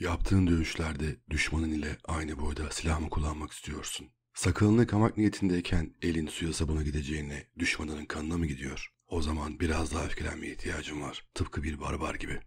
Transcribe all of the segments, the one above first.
Yaptığın dövüşlerde düşmanın ile aynı boyda silah mı kullanmak istiyorsun? Sakalını kamak niyetindeyken elin suya sabuna gideceğine düşmanının kanına mı gidiyor? O zaman biraz daha öfkelenmeye ihtiyacım var. Tıpkı bir barbar gibi.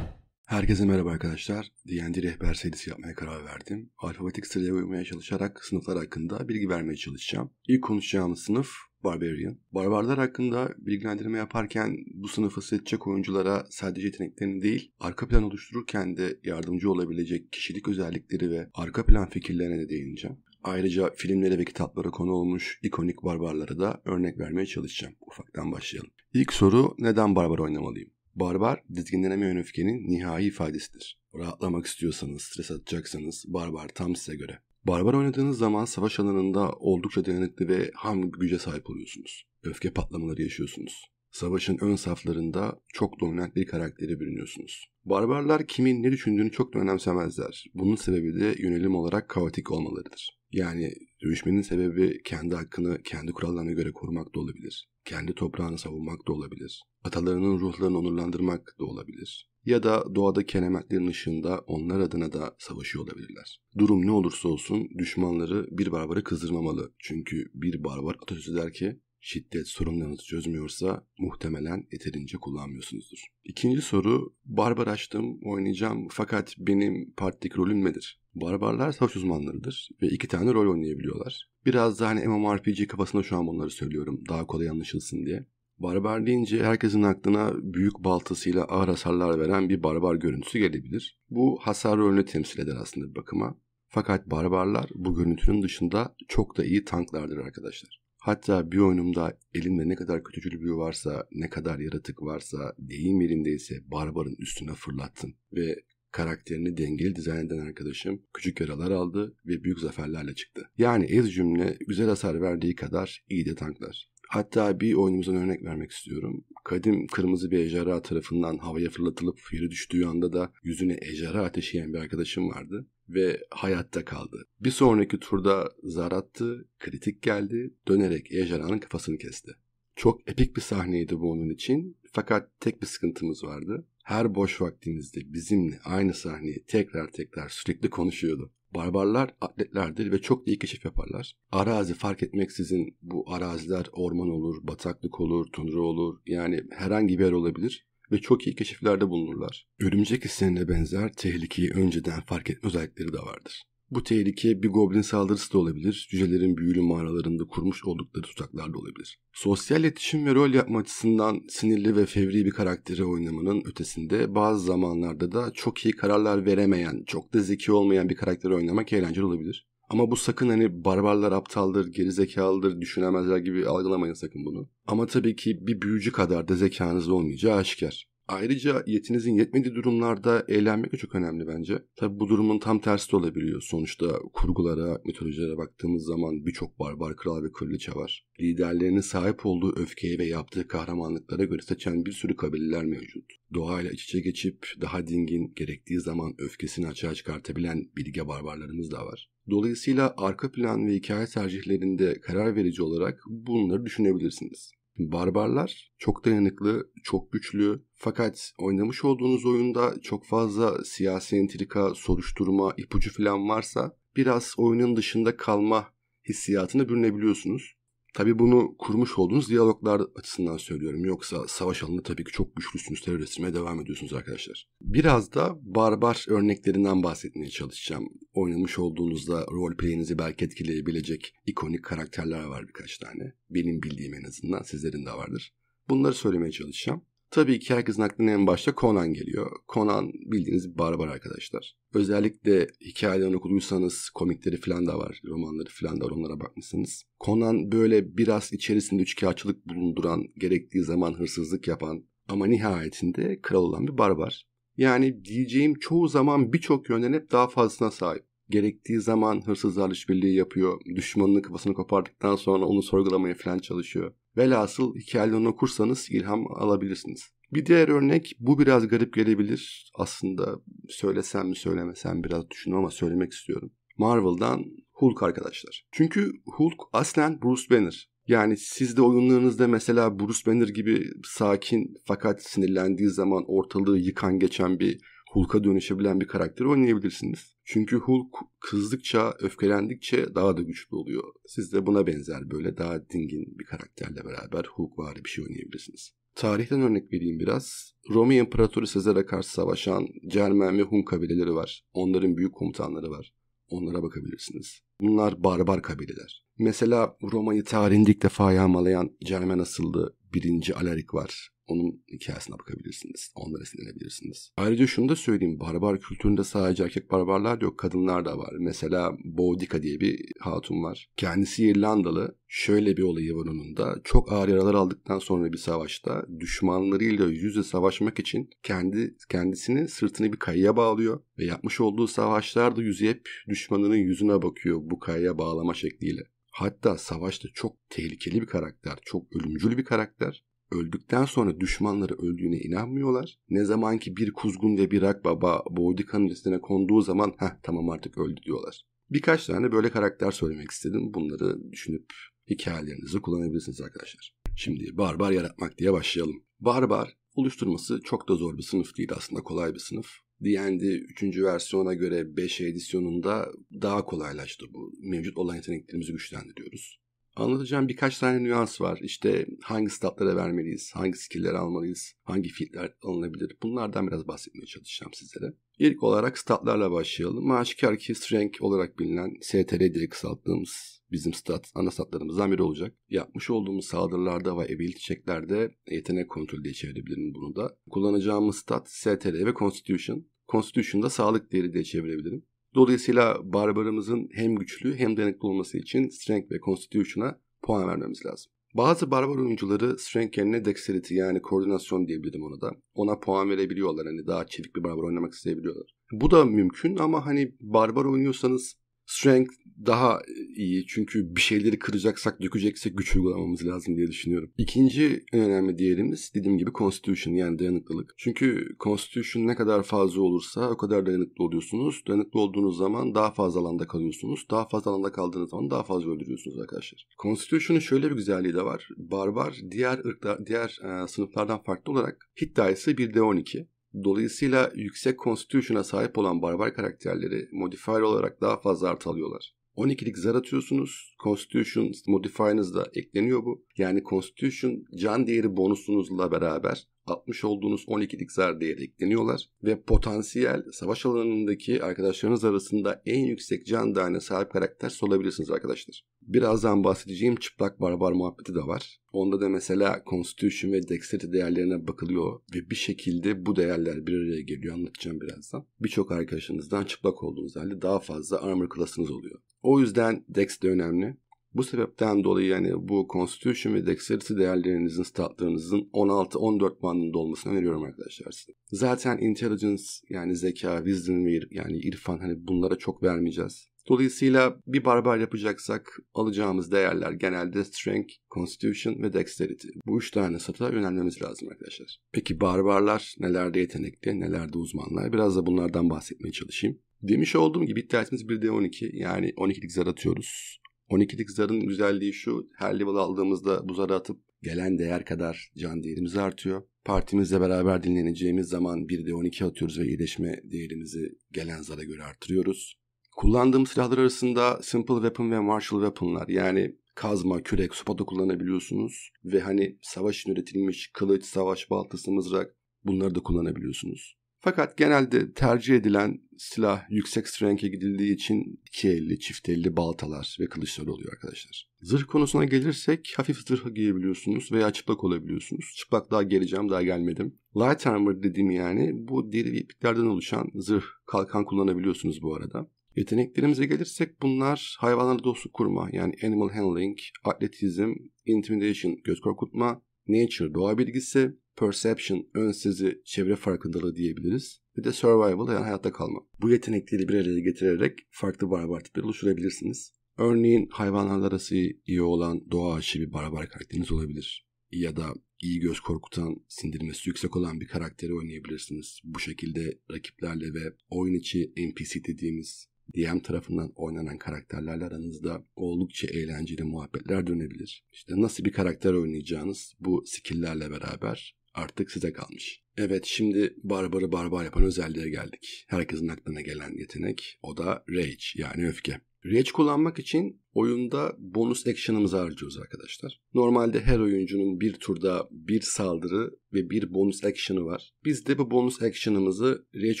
Herkese merhaba arkadaşlar. D&D rehber serisi yapmaya karar verdim. Alfabetik sıraya uymaya çalışarak sınıflar hakkında bilgi vermeye çalışacağım. İlk konuşacağımız sınıf Barbarian. Barbarlar hakkında bilgilendirme yaparken bu sınıfı seçecek oyunculara sadece yeteneklerini değil, arka plan oluştururken de yardımcı olabilecek kişilik özellikleri ve arka plan fikirlerine de değineceğim. Ayrıca filmlere ve kitaplara konu olmuş ikonik barbarlara da örnek vermeye çalışacağım. Ufaktan başlayalım. İlk soru neden barbar oynamalıyım? Barbar, dizginlenemeyen öfkenin nihai ifadesidir. Rahatlamak istiyorsanız, stres atacaksanız barbar tam size göre. Barbar oynadığınız zaman savaş alanında oldukça dayanıklı ve ham güce sahip oluyorsunuz. Öfke patlamaları yaşıyorsunuz savaşın ön saflarında çok dominant bir karaktere bürünüyorsunuz. Barbarlar kimin ne düşündüğünü çok da önemsemezler. Bunun sebebi de yönelim olarak kaotik olmalarıdır. Yani dövüşmenin sebebi kendi hakkını kendi kurallarına göre korumak da olabilir. Kendi toprağını savunmak da olabilir. Atalarının ruhlarını onurlandırmak da olabilir. Ya da doğada kelemetlerin ışığında onlar adına da savaşıyor olabilirler. Durum ne olursa olsun düşmanları bir barbara kızdırmamalı. Çünkü bir barbar atasözü der ki şiddet sorunlarınızı çözmüyorsa muhtemelen yeterince kullanmıyorsunuzdur. İkinci soru, barbar açtım, oynayacağım fakat benim partideki rolüm nedir? Barbarlar savaş uzmanlarıdır ve iki tane rol oynayabiliyorlar. Biraz da hani MMORPG kafasında şu an bunları söylüyorum daha kolay anlaşılsın diye. Barbar deyince herkesin aklına büyük baltasıyla ağır hasarlar veren bir barbar görüntüsü gelebilir. Bu hasar rolünü temsil eder aslında bir bakıma. Fakat barbarlar bu görüntünün dışında çok da iyi tanklardır arkadaşlar. Hatta bir oyunumda elimde ne kadar kötücül büyü varsa, ne kadar yaratık varsa, deyim yerindeyse barbarın üstüne fırlattın Ve karakterini dengeli dizayn eden arkadaşım küçük yaralar aldı ve büyük zaferlerle çıktı. Yani ez cümle güzel hasar verdiği kadar iyi de tanklar. Hatta bir oyunumuzdan örnek vermek istiyorum. Kadim kırmızı bir ejderha tarafından havaya fırlatılıp yere düştüğü anda da yüzüne ejderha ateşi yiyen bir arkadaşım vardı ve hayatta kaldı. Bir sonraki turda zar attı, kritik geldi, dönerek ejderhanın kafasını kesti. Çok epik bir sahneydi bu onun için fakat tek bir sıkıntımız vardı. Her boş vaktimizde bizimle aynı sahneyi tekrar tekrar sürekli konuşuyordu. Barbarlar atletlerdir ve çok iyi keşif yaparlar. Arazi fark etmeksizin bu araziler orman olur, bataklık olur, tundra olur yani herhangi bir yer olabilir ve çok iyi keşiflerde bulunurlar. Örümcek hislerine benzer tehlikeyi önceden fark etme özellikleri de vardır. Bu tehlike bir goblin saldırısı da olabilir, cücelerin büyülü mağaralarında kurmuş oldukları tutaklar da olabilir. Sosyal iletişim ve rol yapma açısından sinirli ve fevri bir karakteri oynamanın ötesinde bazı zamanlarda da çok iyi kararlar veremeyen, çok da zeki olmayan bir karakteri oynamak eğlenceli olabilir. Ama bu sakın hani barbarlar aptaldır, geri zekalıdır, düşünemezler gibi algılamayın sakın bunu. Ama tabii ki bir büyücü kadar da zekanız olmayacağı aşikar. Ayrıca yetinizin yetmediği durumlarda eğlenmek de çok önemli bence. Tabi bu durumun tam tersi de olabiliyor. Sonuçta kurgulara, mitolojilere baktığımız zaman birçok barbar kral ve kraliçe var. Liderlerinin sahip olduğu öfkeye ve yaptığı kahramanlıklara göre seçen bir sürü kabileler mevcut. Doğayla iç içe geçip daha dingin, gerektiği zaman öfkesini açığa çıkartabilen bilge barbarlarımız da var. Dolayısıyla arka plan ve hikaye tercihlerinde karar verici olarak bunları düşünebilirsiniz barbarlar. Çok dayanıklı, çok güçlü. Fakat oynamış olduğunuz oyunda çok fazla siyasi entrika, soruşturma, ipucu falan varsa biraz oyunun dışında kalma hissiyatına bürünebiliyorsunuz. Tabii bunu kurmuş olduğunuz diyaloglar açısından söylüyorum. Yoksa savaş alanında tabii ki çok güçlüsünüz, terör devam ediyorsunuz arkadaşlar. Biraz da barbar örneklerinden bahsetmeye çalışacağım. Oynamış olduğunuzda roleplay'inizi belki etkileyebilecek ikonik karakterler var birkaç tane. Benim bildiğim en azından, sizlerin de vardır. Bunları söylemeye çalışacağım. Tabii ki herkesin aklına en başta Conan geliyor. Conan bildiğiniz bir barbar arkadaşlar. Özellikle hikayelerini okuduysanız komikleri falan da var, romanları falan da var onlara bakmışsınız. Conan böyle biraz içerisinde üçkağıtçılık bulunduran, gerektiği zaman hırsızlık yapan ama nihayetinde kral olan bir barbar. Yani diyeceğim çoğu zaman birçok yönden hep daha fazlasına sahip. Gerektiği zaman hırsızlar işbirliği yapıyor. Düşmanının kafasını kopardıktan sonra onu sorgulamaya falan çalışıyor. Velhasıl hikayelerini okursanız ilham alabilirsiniz. Bir diğer örnek bu biraz garip gelebilir. Aslında söylesem mi söylemesem biraz düşündüm ama söylemek istiyorum. Marvel'dan Hulk arkadaşlar. Çünkü Hulk aslen Bruce Banner. Yani siz de oyunlarınızda mesela Bruce Banner gibi sakin fakat sinirlendiği zaman ortalığı yıkan geçen bir Hulk'a dönüşebilen bir karakteri oynayabilirsiniz. Çünkü Hulk kızdıkça, öfkelendikçe daha da güçlü oluyor. Siz de buna benzer böyle daha dingin bir karakterle beraber Hulk var bir şey oynayabilirsiniz. Tarihten örnek vereyim biraz. Roma İmparatoru Sezar'a karşı savaşan Cermen ve Hun kabileleri var. Onların büyük komutanları var. Onlara bakabilirsiniz. Bunlar barbar kabileler. Mesela Roma'yı tarihinde ilk defa yağmalayan Cermen asıllı birinci Alarik var. Onun hikayesine bakabilirsiniz. Onlara esinlenebilirsiniz. Ayrıca şunu da söyleyeyim. Barbar kültüründe sadece erkek barbarlar yok. Kadınlar da var. Mesela Bodica diye bir hatun var. Kendisi İrlandalı. Şöyle bir olayı var onun da. Çok ağır yaralar aldıktan sonra bir savaşta düşmanlarıyla yüz yüze savaşmak için kendi kendisini sırtını bir kayaya bağlıyor ve yapmış olduğu savaşlarda yüzü hep düşmanının yüzüne bakıyor bu kayaya bağlama şekliyle. Hatta savaşta çok tehlikeli bir karakter, çok ölümcül bir karakter öldükten sonra düşmanları öldüğüne inanmıyorlar. Ne zaman ki bir kuzgun ve bir akbaba Boydika'nın üstüne konduğu zaman ha tamam artık öldü diyorlar. Birkaç tane böyle karakter söylemek istedim. Bunları düşünüp hikayelerinizi kullanabilirsiniz arkadaşlar. Şimdi barbar yaratmak diye başlayalım. Barbar oluşturması çok da zor bir sınıf değil aslında kolay bir sınıf. D&D 3. versiyona göre 5 edisyonunda daha kolaylaştı bu. Mevcut olan yeteneklerimizi güçlendiriyoruz. Anlatacağım birkaç tane nüans var. İşte hangi statlara vermeliyiz, hangi skillleri almalıyız, hangi fitler alınabilir. Bunlardan biraz bahsetmeye çalışacağım sizlere. İlk olarak statlarla başlayalım. Aşikar ki Strength olarak bilinen STR diye kısalttığımız bizim stat, ana statlarımızdan biri olacak. Yapmış olduğumuz saldırılarda ve ability checklerde yetenek kontrolü diye çevirebilirim bunu da. Kullanacağımız stat STR ve Constitution. Constitution'da sağlık değeri diye çevirebilirim. Dolayısıyla barbarımızın hem güçlü hem dayanıklı olması için Strength ve Constitution'a puan vermemiz lazım. Bazı barbar oyuncuları strength yerine dexterity yani koordinasyon diyebilirim ona da. Ona puan verebiliyorlar hani daha çevik bir barbar oynamak isteyebiliyorlar. Bu da mümkün ama hani barbar oynuyorsanız strength daha iyi. Çünkü bir şeyleri kıracaksak, dökeceksek güç uygulamamız lazım diye düşünüyorum. İkinci önemli diğerimiz dediğim gibi Constitution yani dayanıklılık. Çünkü Constitution ne kadar fazla olursa o kadar dayanıklı oluyorsunuz. Dayanıklı olduğunuz zaman daha fazla alanda kalıyorsunuz. Daha fazla alanda kaldığınız zaman daha fazla öldürüyorsunuz arkadaşlar. Constitution'un şöyle bir güzelliği de var. Barbar diğer ırklar, diğer e, sınıflardan farklı olarak hit dayısı 1'de 12. Dolayısıyla yüksek Constitution'a sahip olan barbar karakterleri modifier olarak daha fazla artı alıyorlar. 12'lik zar atıyorsunuz. Constitution modifier'ınız da ekleniyor bu. Yani Constitution can değeri bonusunuzla beraber atmış olduğunuz 12'lik zar değeri ekleniyorlar ve potansiyel savaş alanındaki arkadaşlarınız arasında en yüksek can değerine sahip karakter olabilirsiniz arkadaşlar. Birazdan bahsedeceğim çıplak barbar muhabbeti de var. Onda da mesela Constitution ve Dexterity değerlerine bakılıyor ve bir şekilde bu değerler bir araya geliyor anlatacağım birazdan. Birçok arkadaşınızdan çıplak olduğunuz halde daha fazla armor klasınız oluyor. O yüzden Dex de önemli. Bu sebepten dolayı yani bu Constitution ve Dexterity değerlerinizin, statlarınızın 16-14 bandında olmasını öneriyorum arkadaşlar size. Zaten Intelligence yani zeka, Wisdom ve yani irfan hani bunlara çok vermeyeceğiz. Dolayısıyla bir barbar yapacaksak alacağımız değerler genelde Strength, Constitution ve Dexterity. Bu üç tane sata yönelmemiz lazım arkadaşlar. Peki barbarlar nelerde yetenekli, nelerde uzmanlar? Biraz da bunlardan bahsetmeye çalışayım. Demiş olduğum gibi iddiatimiz 1D12 yani 12'lik zar atıyoruz. 12'lik zarın güzelliği şu. Her level aldığımızda bu zarı atıp gelen değer kadar can değerimiz artıyor. Partimizle beraber dinleneceğimiz zaman bir de 12 atıyoruz ve iyileşme değerimizi gelen zara göre artırıyoruz. Kullandığım silahlar arasında Simple Weapon ve Martial Weapon'lar yani kazma, kürek, sopa kullanabiliyorsunuz. Ve hani savaş için üretilmiş kılıç, savaş baltası, mızrak bunları da kullanabiliyorsunuz. Fakat genelde tercih edilen silah yüksek strength'e gidildiği için iki 2.50, çift 50 baltalar ve kılıçlar oluyor arkadaşlar. Zırh konusuna gelirsek hafif zırh giyebiliyorsunuz veya çıplak olabiliyorsunuz. Çıplak daha geleceğim daha gelmedim. Light armor dediğim yani bu deri ipliklerden oluşan zırh kalkan kullanabiliyorsunuz bu arada. Yeteneklerimize gelirsek bunlar hayvanlara dostluk kurma yani animal handling, atletizm, intimidation göz korkutma, nature doğa bilgisi, Perception ön sezi çevre farkındalığı diyebiliriz. Bir de survival yani hayatta kalma. Bu yetenekleri bir araya getirerek farklı barbar tipleri oluşturabilirsiniz. Örneğin hayvanlarla arası iyi olan doğa aşı bir barbar karakteriniz olabilir. Ya da iyi göz korkutan, sindirmesi yüksek olan bir karakteri oynayabilirsiniz. Bu şekilde rakiplerle ve oyun içi NPC dediğimiz DM tarafından oynanan karakterlerle aranızda oldukça eğlenceli muhabbetler dönebilir. İşte nasıl bir karakter oynayacağınız bu skill'lerle beraber artık size kalmış. Evet şimdi barbarı barbar yapan özelliğe geldik. Herkesin aklına gelen yetenek o da rage yani öfke. Rage kullanmak için oyunda bonus action'ımızı harcıyoruz arkadaşlar. Normalde her oyuncunun bir turda bir saldırı ve bir bonus action'ı var. Biz de bu bonus action'ımızı Rage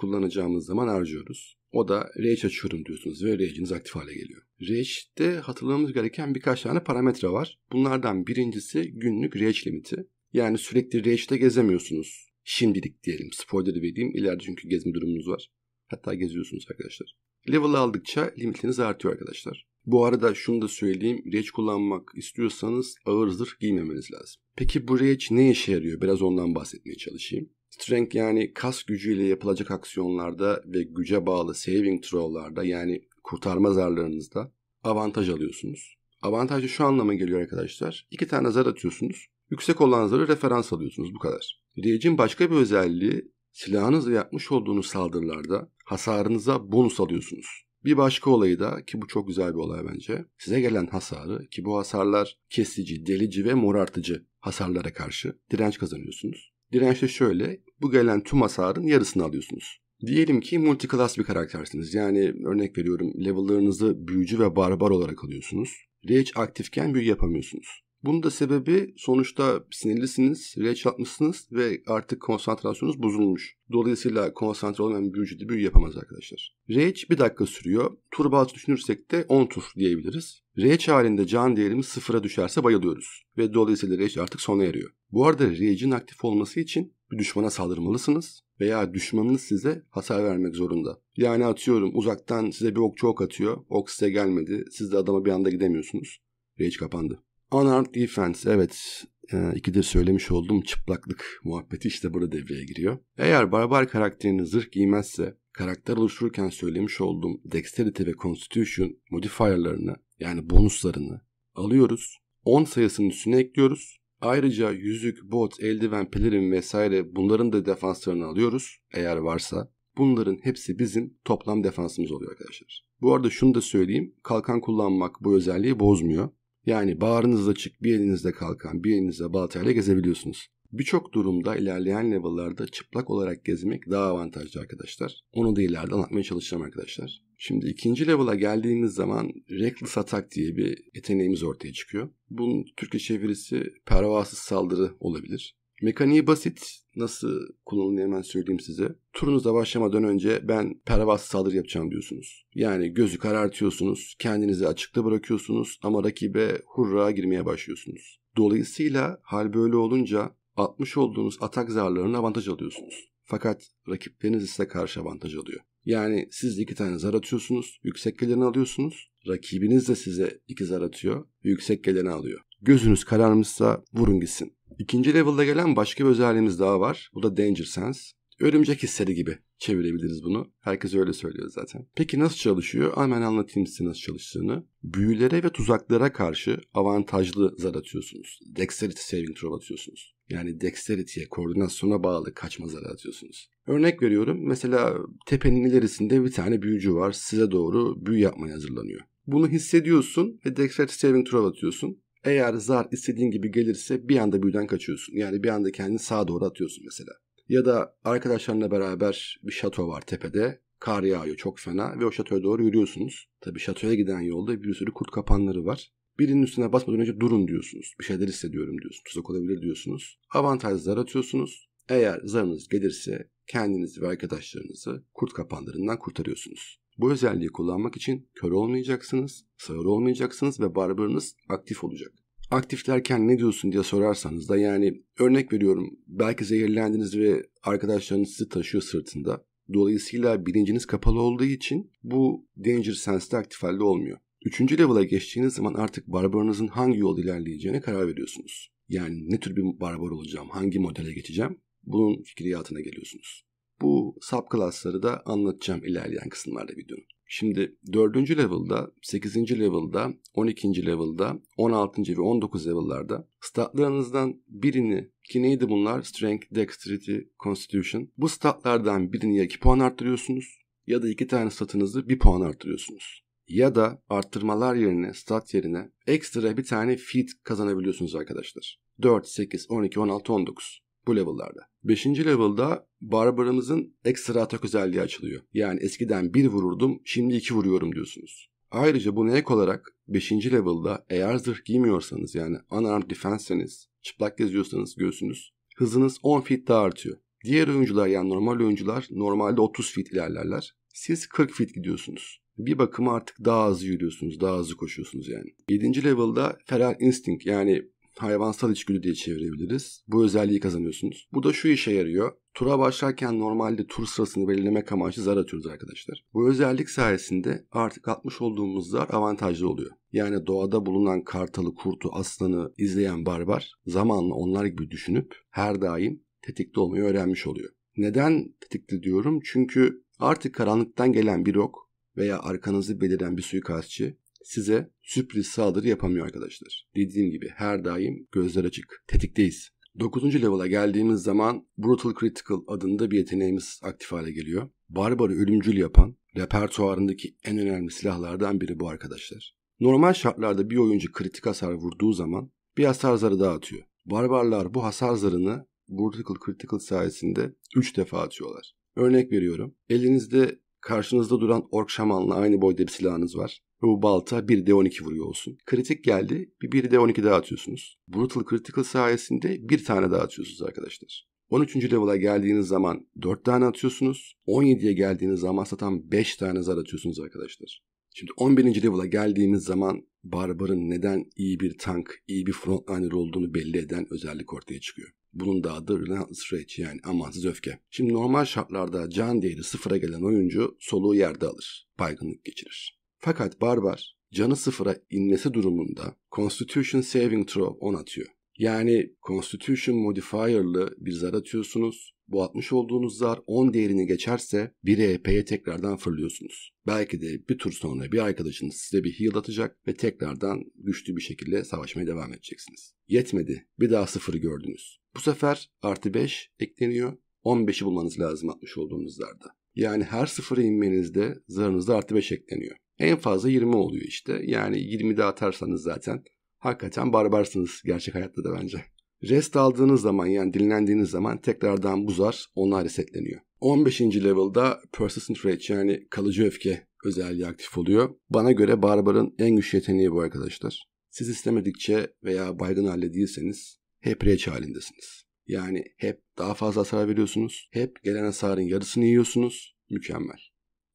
kullanacağımız zaman harcıyoruz. O da Rage açıyorum diyorsunuz ve Rage'iniz aktif hale geliyor. Rage'de hatırlamamız gereken birkaç tane parametre var. Bunlardan birincisi günlük Rage limiti. Yani sürekli rage'de gezemiyorsunuz. Şimdilik diyelim. Spoiler vereyim. İleride çünkü gezme durumunuz var. Hatta geziyorsunuz arkadaşlar. Level aldıkça limitiniz artıyor arkadaşlar. Bu arada şunu da söyleyeyim. Rage kullanmak istiyorsanız ağır zırh giymemeniz lazım. Peki bu Rage ne işe yarıyor? Biraz ondan bahsetmeye çalışayım. Strength yani kas gücüyle yapılacak aksiyonlarda ve güce bağlı saving throw'larda yani kurtarma zarlarınızda avantaj alıyorsunuz. Avantajı şu anlama geliyor arkadaşlar. İki tane zar atıyorsunuz. Yüksek olanları referans alıyorsunuz bu kadar. Rage'in başka bir özelliği silahınızla yapmış olduğunuz saldırılarda hasarınıza bonus alıyorsunuz. Bir başka olayı da ki bu çok güzel bir olay bence. Size gelen hasarı ki bu hasarlar kesici, delici ve morartıcı hasarlara karşı direnç kazanıyorsunuz. Direnç de şöyle bu gelen tüm hasarın yarısını alıyorsunuz. Diyelim ki multiclass bir karaktersiniz. Yani örnek veriyorum level'larınızı büyücü ve barbar olarak alıyorsunuz. Rage aktifken büyü yapamıyorsunuz. Bunun da sebebi sonuçta sinirlisiniz, reç atmışsınız ve artık konsantrasyonunuz bozulmuş. Dolayısıyla konsantre olmayan bir vücudu büyü yapamaz arkadaşlar. Reç bir dakika sürüyor. Tur bazı düşünürsek de 10 tur diyebiliriz. Reç halinde can değerimiz sıfıra düşerse bayılıyoruz. Ve dolayısıyla reç artık sona eriyor. Bu arada reç'in aktif olması için bir düşmana saldırmalısınız veya düşmanınız size hasar vermek zorunda. Yani atıyorum uzaktan size bir okçu ok atıyor. Ok size gelmedi. Siz de adama bir anda gidemiyorsunuz. Rage kapandı. Unarmed defense evet e, iki de söylemiş olduğum çıplaklık muhabbeti işte burada devreye giriyor. Eğer barbar karakterini zırh giymezse karakter oluştururken söylemiş olduğum dexterity ve constitution modifierlarını yani bonuslarını alıyoruz. 10 sayısının üstüne ekliyoruz. Ayrıca yüzük, bot, eldiven, pelerin vesaire bunların da defanslarını alıyoruz eğer varsa. Bunların hepsi bizim toplam defansımız oluyor arkadaşlar. Bu arada şunu da söyleyeyim. Kalkan kullanmak bu özelliği bozmuyor. Yani bağrınız açık bir elinizde kalkan bir elinizde baltayla gezebiliyorsunuz. Birçok durumda ilerleyen level'larda çıplak olarak gezmek daha avantajlı arkadaşlar. Onu da ileride anlatmaya çalışacağım arkadaşlar. Şimdi ikinci level'a geldiğimiz zaman Reckless Attack diye bir yeteneğimiz ortaya çıkıyor. Bunun Türkçe çevirisi pervasız saldırı olabilir. Mekaniği basit. Nasıl kullanılıyor hemen söyleyeyim size. Turunuza başlamadan önce ben pervaz saldırı yapacağım diyorsunuz. Yani gözü karartıyorsunuz, kendinizi açıkta bırakıyorsunuz ama rakibe hurra girmeye başlıyorsunuz. Dolayısıyla hal böyle olunca atmış olduğunuz atak zarlarına avantaj alıyorsunuz. Fakat rakipleriniz ise karşı avantaj alıyor. Yani siz iki tane zar atıyorsunuz, yüksek geleni alıyorsunuz. Rakibiniz de size iki zar atıyor, yüksek geleni alıyor. Gözünüz kararmışsa vurun gitsin. İkinci level'da gelen başka bir özelliğimiz daha var. Bu da Danger Sense. Örümcek hisleri gibi çevirebiliriz bunu. Herkes öyle söylüyor zaten. Peki nasıl çalışıyor? Hemen anlatayım size nasıl çalıştığını. Büyülere ve tuzaklara karşı avantajlı zar atıyorsunuz. Dexterity saving throw atıyorsunuz. Yani dexterity'ye, koordinasyona bağlı kaçma zar atıyorsunuz. Örnek veriyorum. Mesela tepenin ilerisinde bir tane büyücü var. Size doğru büyü yapmaya hazırlanıyor. Bunu hissediyorsun ve dexterity saving throw atıyorsun. Eğer zar istediğin gibi gelirse bir anda büyüden kaçıyorsun. Yani bir anda kendini sağa doğru atıyorsun mesela. Ya da arkadaşlarınla beraber bir şato var tepede. Kar yağıyor çok fena ve o şatoya doğru yürüyorsunuz. Tabii şatoya giden yolda bir sürü kurt kapanları var. Birinin üstüne basmadan önce durun diyorsunuz. Bir şeyler hissediyorum diyorsunuz. Tuzak olabilir diyorsunuz. Avantaj zar atıyorsunuz. Eğer zarınız gelirse kendinizi ve arkadaşlarınızı kurt kapanlarından kurtarıyorsunuz. Bu özelliği kullanmak için kör olmayacaksınız, sağır olmayacaksınız ve barbarınız aktif olacak. Aktif derken ne diyorsun diye sorarsanız da yani örnek veriyorum belki zehirlendiniz ve arkadaşlarınız sizi taşıyor sırtında. Dolayısıyla bilinciniz kapalı olduğu için bu danger sense'de aktif halde olmuyor. Üçüncü level'a geçtiğiniz zaman artık barbarınızın hangi yol ilerleyeceğine karar veriyorsunuz. Yani ne tür bir barbar olacağım, hangi modele geçeceğim bunun fikriyatına geliyorsunuz. Bu subclass'ları da anlatacağım ilerleyen kısımlarda videonun. Şimdi 4. level'da, 8. level'da, 12. level'da, 16. ve 19 level'larda statlarınızdan birini ki neydi bunlar? Strength, Dexterity, Constitution. Bu statlardan birini ya 2 puan arttırıyorsunuz ya da 2 tane statınızı 1 puan arttırıyorsunuz. Ya da arttırmalar yerine, stat yerine ekstra bir tane feat kazanabiliyorsunuz arkadaşlar. 4, 8, 12, 16, 19 bu level'larda. Beşinci level'da barbarımızın ekstra atak özelliği açılıyor. Yani eskiden bir vururdum şimdi iki vuruyorum diyorsunuz. Ayrıca buna ek olarak 5. level'da eğer zırh giymiyorsanız yani unarmed defense'seniz çıplak geziyorsanız göğsünüz hızınız 10 feet daha artıyor. Diğer oyuncular yani normal oyuncular normalde 30 feet ilerlerler. Siz 40 feet gidiyorsunuz. Bir bakıma artık daha hızlı yürüyorsunuz, daha hızlı koşuyorsunuz yani. 7. level'da Feral Instinct yani hayvansal içgüdü diye çevirebiliriz. Bu özelliği kazanıyorsunuz. Bu da şu işe yarıyor. Tura başlarken normalde tur sırasını belirlemek amaçlı zar atıyoruz arkadaşlar. Bu özellik sayesinde artık atmış olduğumuz zar avantajlı oluyor. Yani doğada bulunan kartalı, kurtu, aslanı izleyen barbar zamanla onlar gibi düşünüp her daim tetikte olmayı öğrenmiş oluyor. Neden tetikte diyorum? Çünkü artık karanlıktan gelen bir ok veya arkanızı beliren bir suikastçı size sürpriz saldırı yapamıyor arkadaşlar. Dediğim gibi her daim gözler açık. Tetikteyiz. 9. level'a geldiğimiz zaman Brutal Critical adında bir yeteneğimiz aktif hale geliyor. Barbarı ölümcül yapan repertuarındaki en önemli silahlardan biri bu arkadaşlar. Normal şartlarda bir oyuncu kritik hasar vurduğu zaman bir hasar zarı dağıtıyor. Barbarlar bu hasar zarını Brutal Critical sayesinde 3 defa atıyorlar. Örnek veriyorum. Elinizde Karşınızda duran ork şamanla aynı boyda bir silahınız var. Ve bu balta 1d12 vuruyor olsun. Kritik geldi bir 1d12 daha atıyorsunuz. Brutal Critical sayesinde bir tane daha atıyorsunuz arkadaşlar. 13. level'a geldiğiniz zaman 4 tane atıyorsunuz. 17'ye geldiğiniz zaman satan 5 tane zar atıyorsunuz arkadaşlar. Şimdi 11. level'a geldiğimiz zaman Barbar'ın neden iyi bir tank, iyi bir frontliner olduğunu belli eden özellik ortaya çıkıyor. Bunun da adı Relentless Rage yani amansız öfke. Şimdi normal şartlarda can değeri sıfıra gelen oyuncu soluğu yerde alır, baygınlık geçirir. Fakat Barbar canı sıfıra inmesi durumunda Constitution Saving Throw 10 atıyor. Yani Constitution Modifier'lı bir zar atıyorsunuz bu atmış olduğunuz zar 10 değerini geçerse 1'e epeye tekrardan fırlıyorsunuz. Belki de bir tur sonra bir arkadaşınız size bir heal atacak ve tekrardan güçlü bir şekilde savaşmaya devam edeceksiniz. Yetmedi. Bir daha sıfırı gördünüz. Bu sefer artı 5 ekleniyor. 15'i bulmanız lazım atmış olduğunuz zarda. Yani her sıfıra inmenizde zarınızda artı 5 ekleniyor. En fazla 20 oluyor işte. Yani de atarsanız zaten hakikaten barbarsınız gerçek hayatta da bence. Rest aldığınız zaman yani dinlendiğiniz zaman tekrardan bu zar onlar resetleniyor. 15. level'da Persistent Rage yani kalıcı öfke özelliği aktif oluyor. Bana göre Barbar'ın en güçlü yeteneği bu arkadaşlar. Siz istemedikçe veya baygın halde değilseniz hep rage halindesiniz. Yani hep daha fazla hasar veriyorsunuz. Hep gelen hasarın yarısını yiyorsunuz. Mükemmel.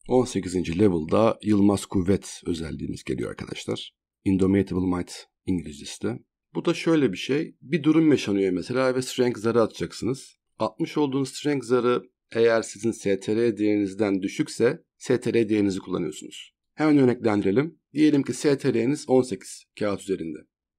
18. level'da Yılmaz Kuvvet özelliğimiz geliyor arkadaşlar. Indomitable Might İngilizcesi de. Bu da şöyle bir şey. Bir durum yaşanıyor mesela ve strength zarı atacaksınız. Atmış olduğunuz strength zarı eğer sizin STR değerinizden düşükse STR değerinizi kullanıyorsunuz. Hemen örneklendirelim. Diyelim ki STR'niz 18 kağıt üzerinde.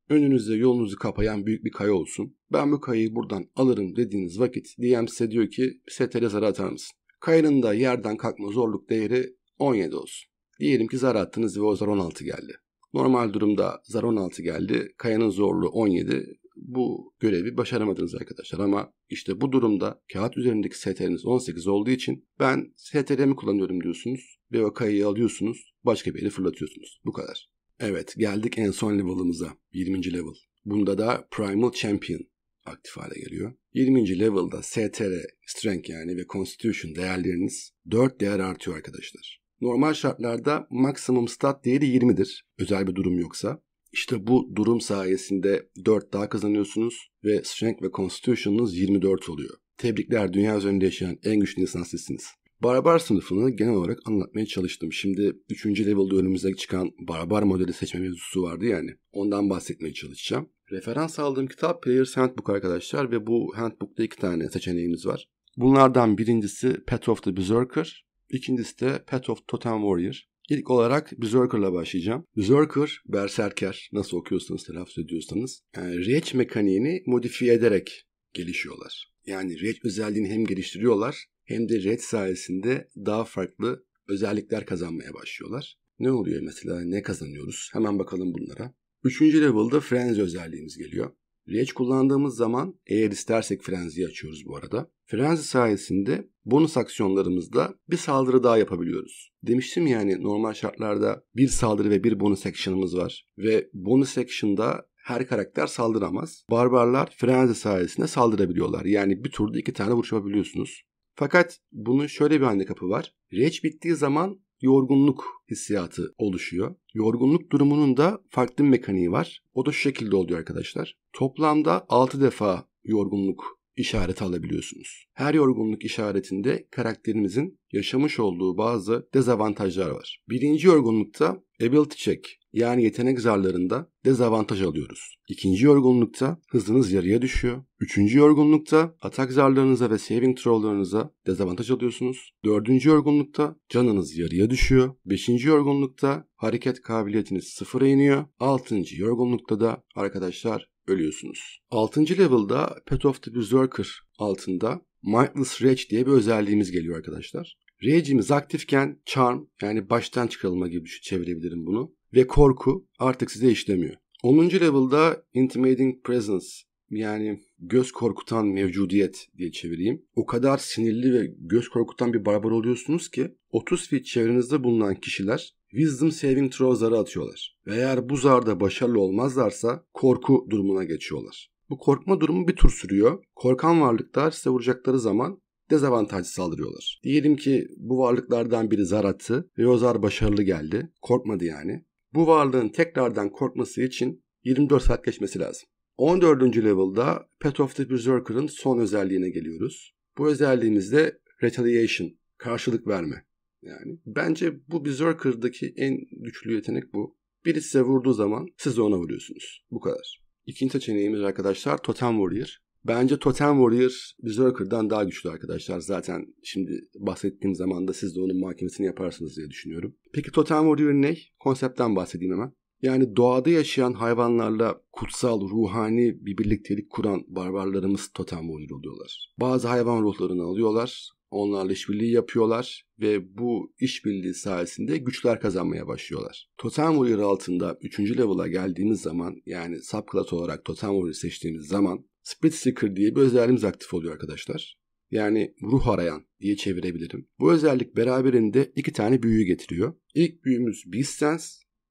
Önünüzde yolunuzu kapayan büyük bir kaya olsun. Ben bu kayayı buradan alırım dediğiniz vakit DM size diyor ki STR zarı atar mısın? Kayanın da yerden kalkma zorluk değeri 17 olsun. Diyelim ki zar attınız ve o zar 16 geldi. Normal durumda zar 16 geldi. Kaya'nın zorluğu 17. Bu görevi başaramadınız arkadaşlar ama işte bu durumda kağıt üzerindeki STR'niz 18 olduğu için ben STR'mi kullanıyorum diyorsunuz ve o kayayı alıyorsunuz başka bir yere fırlatıyorsunuz. Bu kadar. Evet geldik en son level'ımıza 20. level. Bunda da Primal Champion aktif hale geliyor. 20. level'da STR, Strength yani ve Constitution değerleriniz 4 değer artıyor arkadaşlar. Normal şartlarda maksimum stat değeri 20'dir. Özel bir durum yoksa. İşte bu durum sayesinde 4 daha kazanıyorsunuz ve Strength ve Constitution'unuz 24 oluyor. Tebrikler dünya üzerinde yaşayan en güçlü insan sizsiniz. Barbar sınıfını genel olarak anlatmaya çalıştım. Şimdi 3. level'da önümüze çıkan barbar modeli seçme mevzusu vardı yani. Ondan bahsetmeye çalışacağım. Referans aldığım kitap Player's Handbook arkadaşlar ve bu handbook'ta iki tane seçeneğimiz var. Bunlardan birincisi Pet of the Berserker, İkincisi de Pet of Totem Warrior. İlk olarak Berserker'la başlayacağım. Berserker, Berserker nasıl okuyorsanız telaffuz ediyorsanız yani e, Rage mekaniğini modifiye ederek gelişiyorlar. Yani Rage özelliğini hem geliştiriyorlar hem de Rage sayesinde daha farklı özellikler kazanmaya başlıyorlar. Ne oluyor mesela? Ne kazanıyoruz? Hemen bakalım bunlara. Üçüncü level'da Frenzy özelliğimiz geliyor. Reç kullandığımız zaman eğer istersek frenziyi açıyoruz bu arada. Frenzi sayesinde bonus aksiyonlarımızda bir saldırı daha yapabiliyoruz. Demiştim yani normal şartlarda bir saldırı ve bir bonus action'ımız var. Ve bonus action'da her karakter saldıramaz. Barbarlar frenzi sayesinde saldırabiliyorlar. Yani bir turda iki tane vuruş yapabiliyorsunuz. Fakat bunun şöyle bir handikapı var. Rage bittiği zaman yorgunluk hissiyatı oluşuyor. Yorgunluk durumunun da farklı bir mekaniği var. O da şu şekilde oluyor arkadaşlar. Toplamda 6 defa yorgunluk işareti alabiliyorsunuz. Her yorgunluk işaretinde karakterimizin yaşamış olduğu bazı dezavantajlar var. Birinci yorgunlukta ability check yani yetenek zarlarında dezavantaj alıyoruz. İkinci yorgunlukta hızınız yarıya düşüyor. Üçüncü yorgunlukta atak zarlarınıza ve saving throwlarınıza dezavantaj alıyorsunuz. Dördüncü yorgunlukta canınız yarıya düşüyor. Beşinci yorgunlukta hareket kabiliyetiniz sıfıra iniyor. Altıncı yorgunlukta da arkadaşlar ölüyorsunuz. Altıncı level'da Pet of the Berserker altında Mindless Rage diye bir özelliğimiz geliyor arkadaşlar. Rage'imiz aktifken Charm yani baştan çıkarılma gibi şey çevirebilirim bunu ve korku artık size işlemiyor. 10. level'da Intimidating Presence yani göz korkutan mevcudiyet diye çevireyim. O kadar sinirli ve göz korkutan bir barbar oluyorsunuz ki 30 feet çevrenizde bulunan kişiler Wisdom Saving Throw zarı atıyorlar. Ve eğer bu zarda başarılı olmazlarsa korku durumuna geçiyorlar. Bu korkma durumu bir tur sürüyor. Korkan varlıklar size vuracakları zaman dezavantajlı saldırıyorlar. Diyelim ki bu varlıklardan biri zar attı ve o zar başarılı geldi. Korkmadı yani. Bu varlığın tekrardan korkması için 24 saat geçmesi lazım. 14. level'da Path of the Berserker'ın son özelliğine geliyoruz. Bu özelliğimiz de retaliation, karşılık verme. Yani bence bu Berserker'daki en güçlü yetenek bu. Birisi size vurduğu zaman siz de ona vuruyorsunuz. Bu kadar. İkinci seçeneğimiz arkadaşlar Totem Warrior. Bence Totem Warrior Berserker'dan daha güçlü arkadaşlar. Zaten şimdi bahsettiğim zaman da siz de onun mahkemesini yaparsınız diye düşünüyorum. Peki Totem Warrior ne? Konseptten bahsedeyim hemen. Yani doğada yaşayan hayvanlarla kutsal, ruhani bir birliktelik kuran barbarlarımız totem warrior oluyorlar. Bazı hayvan ruhlarını alıyorlar, onlarla işbirliği yapıyorlar ve bu işbirliği sayesinde güçler kazanmaya başlıyorlar. Totem Warrior altında 3. level'a geldiğimiz zaman yani subclass olarak Totem Warrior seçtiğimiz zaman Split Seeker diye bir özelliğimiz aktif oluyor arkadaşlar. Yani ruh arayan diye çevirebilirim. Bu özellik beraberinde iki tane büyüyü getiriyor. İlk büyümüz Beast Sense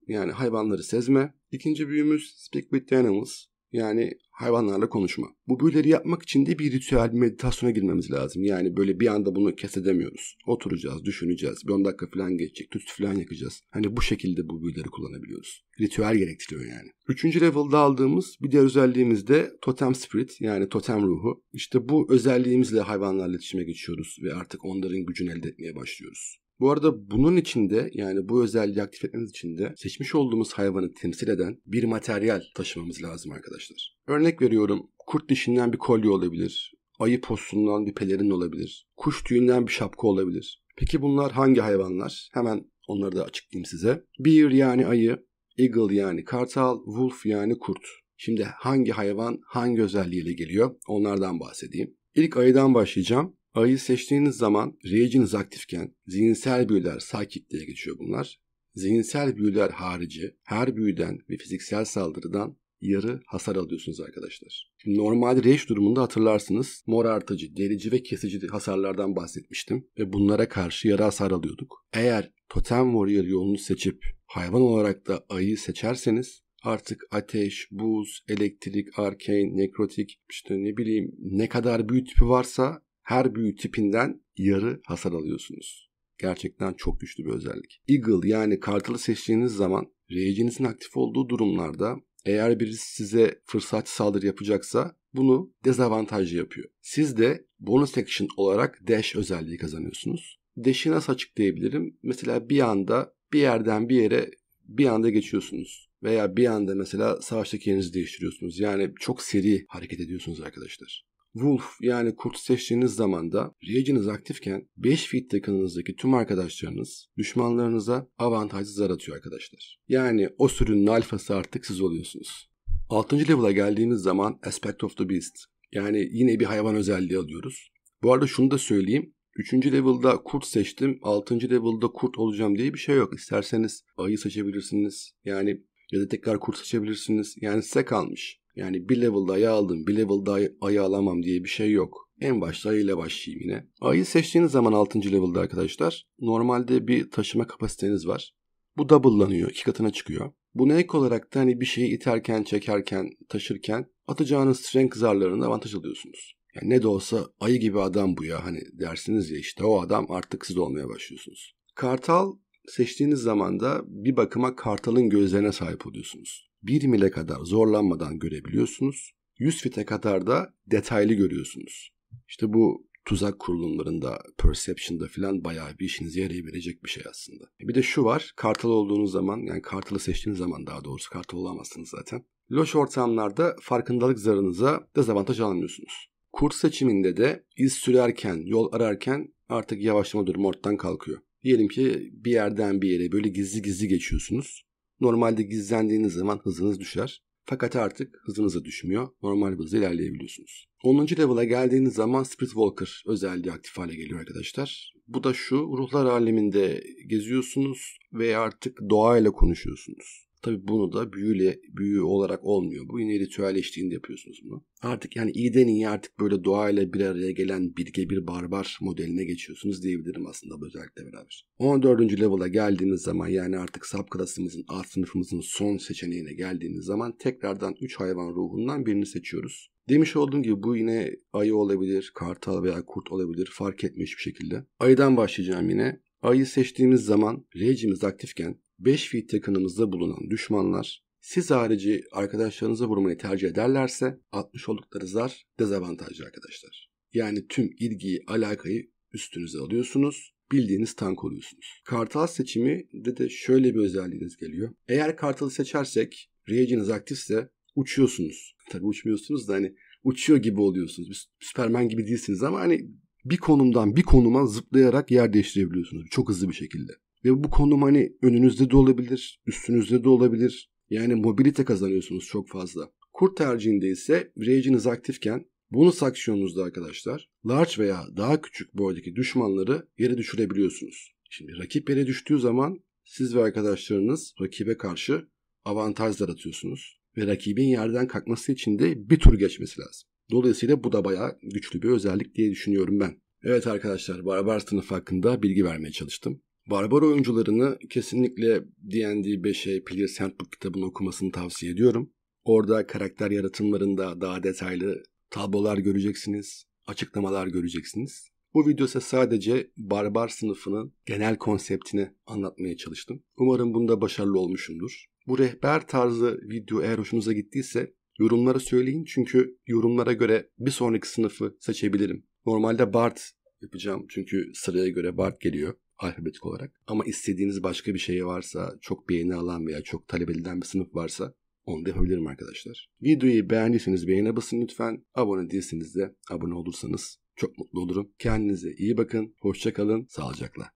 yani hayvanları sezme. İkinci büyümüz Speak with the Animals yani hayvanlarla konuşma. Bu büyüleri yapmak için de bir ritüel, bir meditasyona girmemiz lazım. Yani böyle bir anda bunu kesedemiyoruz. Oturacağız, düşüneceğiz. Bir 10 dakika falan geçecek. Tütsü falan yakacağız. Hani bu şekilde bu büyüleri kullanabiliyoruz. Ritüel gerektiriyor yani. Üçüncü level'da aldığımız bir diğer özelliğimiz de totem spirit yani totem ruhu. İşte bu özelliğimizle hayvanlarla iletişime geçiyoruz ve artık onların gücünü elde etmeye başlıyoruz. Bu arada bunun içinde yani bu özelliği aktif etmemiz için de seçmiş olduğumuz hayvanı temsil eden bir materyal taşımamız lazım arkadaşlar. Örnek veriyorum kurt dişinden bir kolye olabilir, ayı postundan bir pelerin olabilir, kuş tüyünden bir şapka olabilir. Peki bunlar hangi hayvanlar? Hemen onları da açıklayayım size. Bear yani ayı, eagle yani kartal, wolf yani kurt. Şimdi hangi hayvan hangi özelliğiyle geliyor onlardan bahsedeyim. İlk ayıdan başlayacağım. Ayı seçtiğiniz zaman rage'iniz aktifken zihinsel büyüler sakitliğe geçiyor bunlar. Zihinsel büyüler harici her büyüden ve fiziksel saldırıdan yarı hasar alıyorsunuz arkadaşlar. Şimdi normalde rage durumunda hatırlarsınız mor artıcı, delici ve kesici hasarlardan bahsetmiştim ve bunlara karşı yarı hasar alıyorduk. Eğer totem warrior yolunu seçip hayvan olarak da ayı seçerseniz artık ateş, buz, elektrik, arcane, nekrotik işte ne bileyim ne kadar büyü tipi varsa her büyü tipinden yarı hasar alıyorsunuz. Gerçekten çok güçlü bir özellik. Eagle yani kartalı seçtiğiniz zaman rage'inizin aktif olduğu durumlarda eğer birisi size fırsatçı saldırı yapacaksa bunu dezavantajlı yapıyor. Siz de bonus action olarak dash özelliği kazanıyorsunuz. Dash'i nasıl açıklayabilirim? Mesela bir anda bir yerden bir yere bir anda geçiyorsunuz. Veya bir anda mesela savaştaki yerinizi değiştiriyorsunuz. Yani çok seri hareket ediyorsunuz arkadaşlar. Wolf yani kurt seçtiğiniz zaman da Rage'iniz aktifken 5 feet yakınınızdaki tüm arkadaşlarınız düşmanlarınıza avantajlı zar atıyor arkadaşlar. Yani o sürünün alfası artık siz oluyorsunuz. 6. level'a geldiğimiz zaman Aspect of the Beast yani yine bir hayvan özelliği alıyoruz. Bu arada şunu da söyleyeyim. 3. level'da kurt seçtim. 6. level'da kurt olacağım diye bir şey yok. İsterseniz ayı seçebilirsiniz. Yani ya da tekrar kurt seçebilirsiniz. Yani size kalmış. Yani bir level daha aldım, bir level daha ayı alamam diye bir şey yok. En başta ayı ile başlayayım yine. Ayı seçtiğiniz zaman 6. level'da arkadaşlar normalde bir taşıma kapasiteniz var. Bu double'lanıyor, iki katına çıkıyor. Buna ek olarak da hani bir şeyi iterken, çekerken, taşırken atacağınız strength zarlarına avantaj alıyorsunuz. Yani ne de olsa ayı gibi adam bu ya hani dersiniz ya işte o adam artık siz olmaya başlıyorsunuz. Kartal seçtiğiniz zaman da bir bakıma kartalın gözlerine sahip oluyorsunuz. 1 mile kadar zorlanmadan görebiliyorsunuz. 100 fite kadar da detaylı görüyorsunuz. İşte bu tuzak kurulumlarında, perception'da filan bayağı bir işinize yarayabilecek bir şey aslında. Bir de şu var, kartal olduğunuz zaman, yani kartalı seçtiğiniz zaman daha doğrusu kartal olamazsınız zaten. Loş ortamlarda farkındalık zarınıza dezavantaj alamıyorsunuz. Kurt seçiminde de iz sürerken, yol ararken artık yavaşlama durumu ortadan kalkıyor. Diyelim ki bir yerden bir yere böyle gizli gizli geçiyorsunuz. Normalde gizlendiğiniz zaman hızınız düşer. Fakat artık hızınıza düşmüyor. Normal bir hızla ilerleyebiliyorsunuz. 10. level'a geldiğiniz zaman Spirit Walker özelliği aktif hale geliyor arkadaşlar. Bu da şu ruhlar aleminde geziyorsunuz ve artık doğayla konuşuyorsunuz. Tabi bunu da büyüyle büyü olarak olmuyor. Bu yine ritüelleştiğinde yapıyorsunuz bunu. Artık yani iyiden iyi artık böyle doğayla bir araya gelen birge bir barbar modeline geçiyorsunuz diyebilirim aslında bu özellikle beraber. 14. level'a geldiğiniz zaman yani artık sap klasımızın alt sınıfımızın son seçeneğine geldiğiniz zaman tekrardan 3 hayvan ruhundan birini seçiyoruz. Demiş olduğum gibi bu yine ayı olabilir, kartal veya kurt olabilir fark etmiyor hiçbir şekilde. Ayıdan başlayacağım yine. Ayı seçtiğimiz zaman rage'imiz aktifken 5 feet yakınımızda bulunan düşmanlar siz harici arkadaşlarınıza vurmayı tercih ederlerse atmış oldukları zar dezavantajlı arkadaşlar. Yani tüm ilgiyi, alakayı üstünüze alıyorsunuz. Bildiğiniz tank oluyorsunuz. Kartal seçimi de, de şöyle bir özelliğiniz geliyor. Eğer kartalı seçersek rage'iniz aktifse uçuyorsunuz. Tabi uçmuyorsunuz da hani uçuyor gibi oluyorsunuz. Süpermen gibi değilsiniz ama hani bir konumdan bir konuma zıplayarak yer değiştirebiliyorsunuz. Çok hızlı bir şekilde. Ve bu konum hani önünüzde de olabilir, üstünüzde de olabilir. Yani mobilite kazanıyorsunuz çok fazla. Kurt tercihinde ise virage'iniz aktifken bonus aksiyonunuzda arkadaşlar large veya daha küçük boydaki düşmanları yere düşürebiliyorsunuz. Şimdi rakip yere düştüğü zaman siz ve arkadaşlarınız rakibe karşı avantajlar atıyorsunuz ve rakibin yerden kalkması için de bir tur geçmesi lazım. Dolayısıyla bu da bayağı güçlü bir özellik diye düşünüyorum ben. Evet arkadaşlar Barbar sınıf hakkında bilgi vermeye çalıştım. Barbar oyuncularını kesinlikle D&D 5'e Pilir Handbook kitabını okumasını tavsiye ediyorum. Orada karakter yaratımlarında daha detaylı tablolar göreceksiniz, açıklamalar göreceksiniz. Bu video ise sadece barbar sınıfının genel konseptini anlatmaya çalıştım. Umarım bunda başarılı olmuşumdur. Bu rehber tarzı video eğer hoşunuza gittiyse yorumlara söyleyin çünkü yorumlara göre bir sonraki sınıfı seçebilirim. Normalde Bart yapacağım çünkü sıraya göre Bart geliyor alfabetik olarak. Ama istediğiniz başka bir şey varsa, çok beğeni alan veya çok talep edilen bir sınıf varsa onu da yapabilirim arkadaşlar. Videoyu beğendiyseniz beğene basın lütfen. Abone değilseniz de abone olursanız çok mutlu olurum. Kendinize iyi bakın. Hoşçakalın. Sağlıcakla.